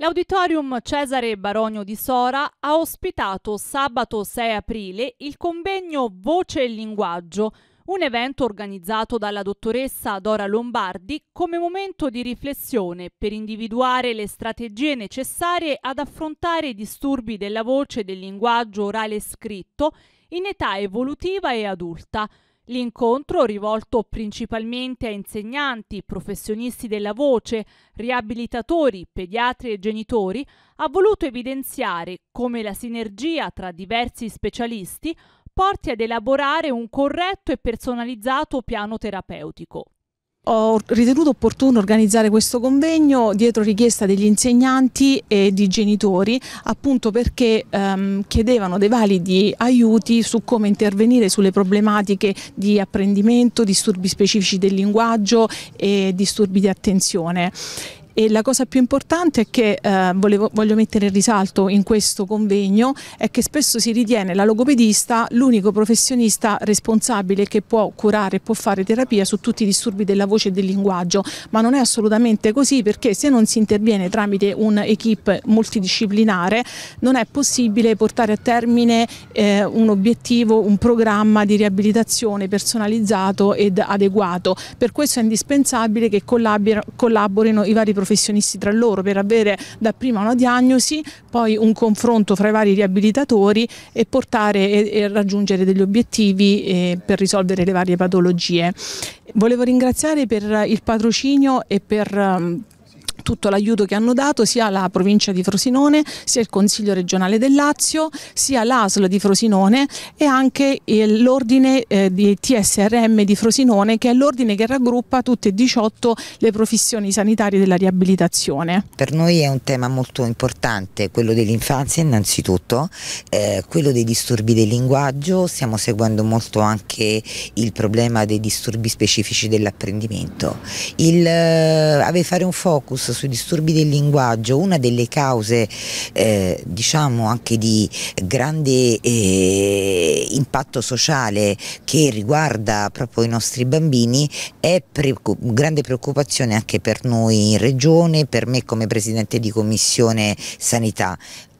L'Auditorium Cesare Baronio di Sora ha ospitato sabato 6 aprile il convegno Voce e Linguaggio, un evento organizzato dalla dottoressa Dora Lombardi come momento di riflessione per individuare le strategie necessarie ad affrontare i disturbi della voce e del linguaggio orale e scritto in età evolutiva e adulta, L'incontro, rivolto principalmente a insegnanti, professionisti della voce, riabilitatori, pediatri e genitori, ha voluto evidenziare come la sinergia tra diversi specialisti porti ad elaborare un corretto e personalizzato piano terapeutico ho ritenuto opportuno organizzare questo convegno dietro richiesta degli insegnanti e di genitori appunto perché ehm, chiedevano dei validi aiuti su come intervenire sulle problematiche di apprendimento, disturbi specifici del linguaggio e disturbi di attenzione e la cosa più importante che eh, volevo, voglio mettere in risalto in questo convegno è che spesso si ritiene la logopedista l'unico professionista responsabile che può curare e può fare terapia su tutti i disturbi della voce e del linguaggio, ma non è assolutamente così perché se non si interviene tramite un'equipe multidisciplinare non è possibile portare a termine eh, un obiettivo, un programma di riabilitazione personalizzato ed adeguato. Per questo è indispensabile che collaborino i vari professionisti professionisti tra loro per avere dapprima una diagnosi, poi un confronto fra i vari riabilitatori e portare e, e raggiungere degli obiettivi eh, per risolvere le varie patologie. Volevo ringraziare per il patrocinio e per... Um, tutto l'aiuto che hanno dato sia la provincia di Frosinone, sia il Consiglio regionale del Lazio, sia l'ASL di Frosinone e anche l'ordine eh, di TSRM di Frosinone che è l'ordine che raggruppa tutte e 18 le professioni sanitarie della riabilitazione. Per noi è un tema molto importante, quello dell'infanzia innanzitutto, eh, quello dei disturbi del linguaggio, stiamo seguendo molto anche il problema dei disturbi specifici dell'apprendimento. Il eh, fare un focus sui disturbi del linguaggio, una delle cause eh, diciamo anche di grande eh, impatto sociale che riguarda proprio i nostri bambini è pre grande preoccupazione anche per noi in regione, per me come presidente di commissione sanità,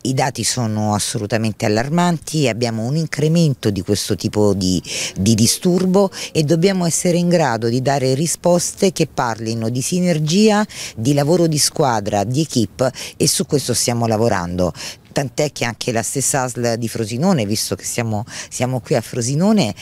i dati sono assolutamente allarmanti, abbiamo un incremento di questo tipo di, di disturbo e dobbiamo essere in grado di dare risposte che parlino di sinergia, di lavoro di squadra, di equip e su questo stiamo lavorando tant'è che anche la stessa ASL di Frosinone, visto che siamo, siamo qui a Frosinone,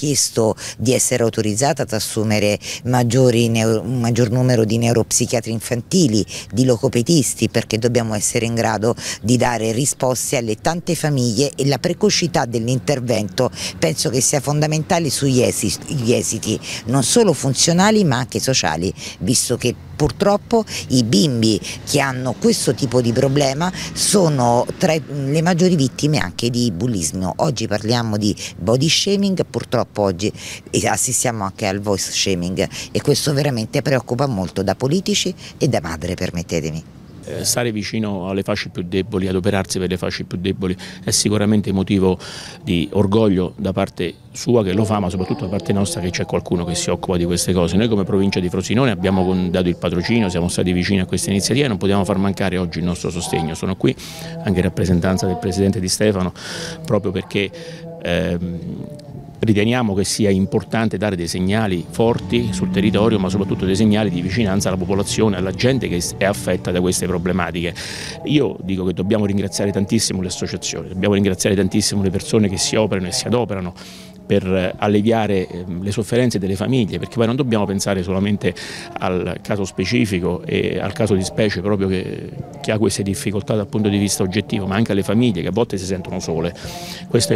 chiesto di essere autorizzata ad assumere neuro, un maggior numero di neuropsichiatri infantili, di locopedisti, perché dobbiamo essere in grado di dare risposte alle tante famiglie e la precocità dell'intervento penso che sia fondamentale sugli esiti, esiti, non solo funzionali ma anche sociali, visto che purtroppo i bimbi che hanno questo tipo di problema sono tra le maggiori vittime anche di bullismo. Oggi parliamo di body shaming, purtroppo oggi assistiamo anche al voice shaming e questo veramente preoccupa molto da politici e da madre, permettetemi. Eh, stare vicino alle fasce più deboli, adoperarsi per le fasce più deboli è sicuramente motivo di orgoglio da parte sua che lo fa, ma soprattutto da parte nostra che c'è qualcuno che si occupa di queste cose. Noi come provincia di Frosinone abbiamo dato il patrocinio, siamo stati vicini a questa iniziativa e non potevamo far mancare oggi il nostro sostegno. Sono qui anche in rappresentanza del Presidente Di Stefano proprio perché... Ehm, Riteniamo che sia importante dare dei segnali forti sul territorio, ma soprattutto dei segnali di vicinanza alla popolazione, alla gente che è affetta da queste problematiche. Io dico che dobbiamo ringraziare tantissimo le associazioni, dobbiamo ringraziare tantissimo le persone che si operano e si adoperano per alleviare ehm, le sofferenze delle famiglie, perché poi non dobbiamo pensare solamente al caso specifico e al caso di specie proprio che, che ha queste difficoltà dal punto di vista oggettivo, ma anche alle famiglie che a volte si sentono sole. Questo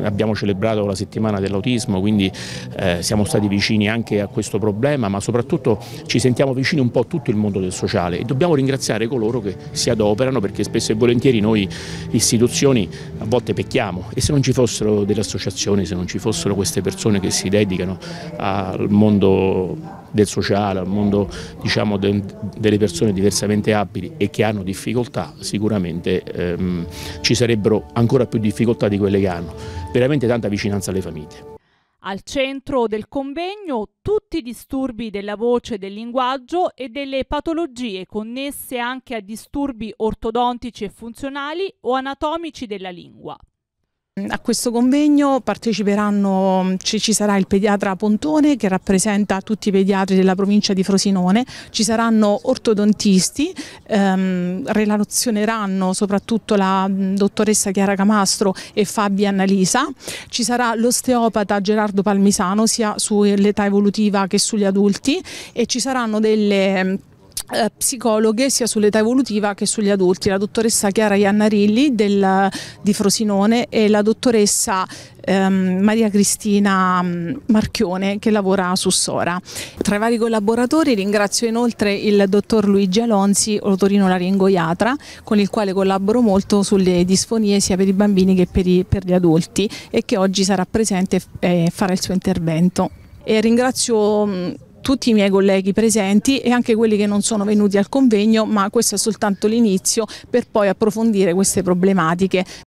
abbiamo celebrato la settimana dell'autismo, quindi eh, siamo stati vicini anche a questo problema, ma soprattutto ci sentiamo vicini un po' a tutto il mondo del sociale e dobbiamo ringraziare coloro che si adoperano perché spesso e volentieri noi istituzioni a volte pecchiamo e se non ci fossero delle associazioni, se non ci fossero fossero queste persone che si dedicano al mondo del sociale, al mondo diciamo, de, delle persone diversamente abili e che hanno difficoltà, sicuramente ehm, ci sarebbero ancora più difficoltà di quelle che hanno. Veramente tanta vicinanza alle famiglie. Al centro del convegno tutti i disturbi della voce e del linguaggio e delle patologie connesse anche a disturbi ortodontici e funzionali o anatomici della lingua. Ehm, a questo convegno parteciperanno, mm, ci, sarà il pediatra Pontone che rappresenta tutti i pediatri della provincia di Frosinone, ci saranno ortodontisti, ehm, relazioneranno soprattutto la mm, dottoressa Chiara Camastro e Fabia Annalisa, ci sarà l'osteopata Gerardo Palmisano sia sull'età evolutiva che sugli adulti e ci saranno delle mm, eh, psicologhe sia sull'età evolutiva che sugli adulti, la dottoressa Chiara Iannarilli del, di Frosinone e la dottoressa ehm, Maria Cristina mm, Marchione che lavora su Sora. Tra i vari collaboratori ringrazio inoltre il dottor Luigi Alonzi, otorino laringoiatra, con il quale collaboro molto sulle disfonie sia per i bambini che per, i, per gli adulti e che oggi sarà presente e farà il suo intervento. E ringrazio mm, tutti i miei colleghi presenti e anche quelli che non sono venuti al convegno, ma questo è soltanto l'inizio per poi approfondire queste problematiche.